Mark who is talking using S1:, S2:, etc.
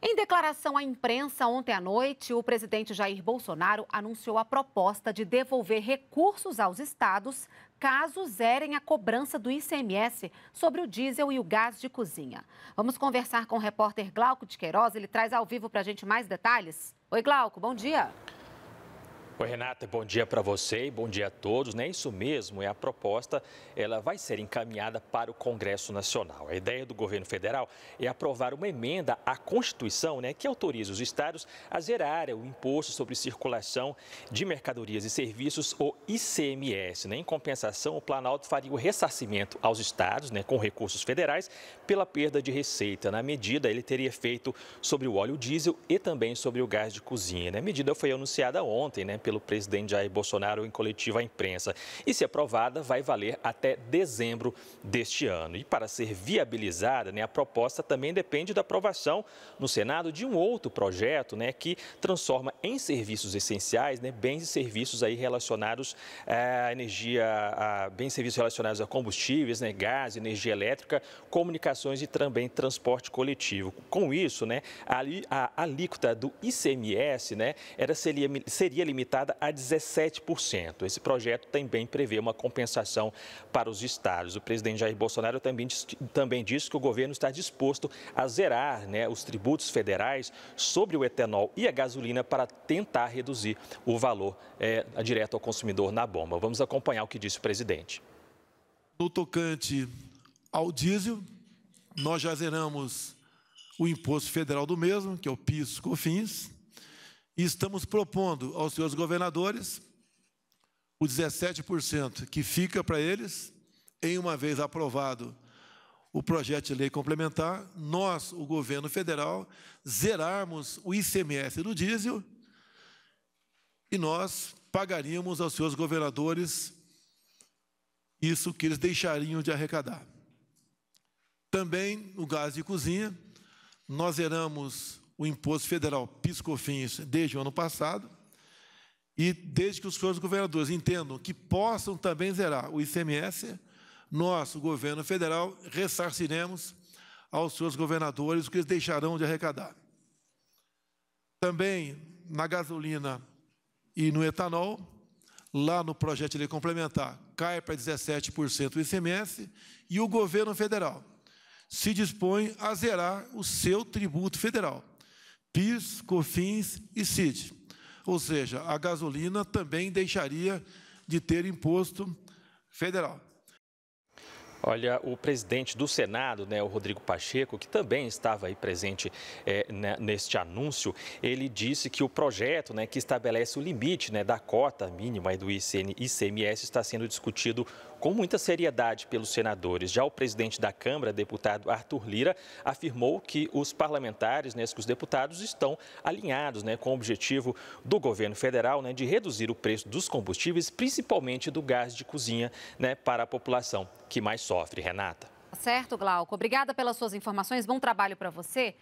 S1: Em declaração à imprensa ontem à noite, o presidente Jair Bolsonaro anunciou a proposta de devolver recursos aos estados caso zerem a cobrança do ICMS sobre o diesel e o gás de cozinha. Vamos conversar com o repórter Glauco de Queiroz, ele traz ao vivo para a gente mais detalhes. Oi, Glauco, bom dia.
S2: Oi, Renata, bom dia para você e bom dia a todos. Né? Isso mesmo, é a proposta, ela vai ser encaminhada para o Congresso Nacional. A ideia do governo federal é aprovar uma emenda à Constituição né, que autoriza os estados a zerar o Imposto sobre Circulação de Mercadorias e Serviços, o ICMS. Né? Em compensação, o Planalto faria o ressarcimento aos estados né, com recursos federais pela perda de receita. Na medida, ele teria feito sobre o óleo diesel e também sobre o gás de cozinha. Né? A medida foi anunciada ontem, né? pelo presidente Jair Bolsonaro em coletiva à imprensa. E se aprovada, vai valer até dezembro deste ano. E para ser viabilizada, né, a proposta também depende da aprovação no Senado de um outro projeto né, que transforma em serviços essenciais né, bens e serviços aí relacionados eh, à energia, a bens e serviços relacionados a combustíveis, né, gás, energia elétrica, comunicações e também transporte coletivo. Com isso, né, a, a alíquota do ICMS né, era, seria, seria limitada aumentada a 17%. Esse projeto também prevê uma compensação para os estados. O presidente Jair Bolsonaro também, também disse que o governo está disposto a zerar né, os tributos federais sobre o etanol e a gasolina para tentar reduzir o valor é, direto ao consumidor na bomba. Vamos acompanhar o que disse o presidente.
S3: No tocante ao diesel, nós já zeramos o imposto federal do mesmo, que é o PIS-COFINS. E estamos propondo aos senhores governadores o 17% que fica para eles, em uma vez aprovado o projeto de lei complementar, nós, o governo federal, zerarmos o ICMS do diesel e nós pagaríamos aos seus governadores isso que eles deixariam de arrecadar. Também no gás de cozinha, nós zeramos o imposto federal PiscoFins desde o ano passado, e desde que os senhores governadores entendam que possam também zerar o ICMS, nós, o governo federal, ressarciremos aos seus governadores o que eles deixarão de arrecadar. Também na gasolina e no etanol, lá no projeto de lei complementar, cai para 17% o ICMS e o governo federal se dispõe a zerar o seu tributo federal PIS, COFINS e CID. Ou seja, a gasolina também deixaria de ter imposto federal.
S2: Olha, o presidente do Senado, né, o Rodrigo Pacheco, que também estava aí presente é, né, neste anúncio, ele disse que o projeto né, que estabelece o limite né, da cota mínima do ICN, ICMS está sendo discutido com muita seriedade pelos senadores. Já o presidente da Câmara, deputado Arthur Lira, afirmou que os parlamentares, né, que os deputados estão alinhados né, com o objetivo do governo federal né, de reduzir o preço dos combustíveis, principalmente do gás de cozinha, né, para a população que mais sofre, Renata.
S1: Certo, Glauco. Obrigada pelas suas informações. Bom trabalho para você.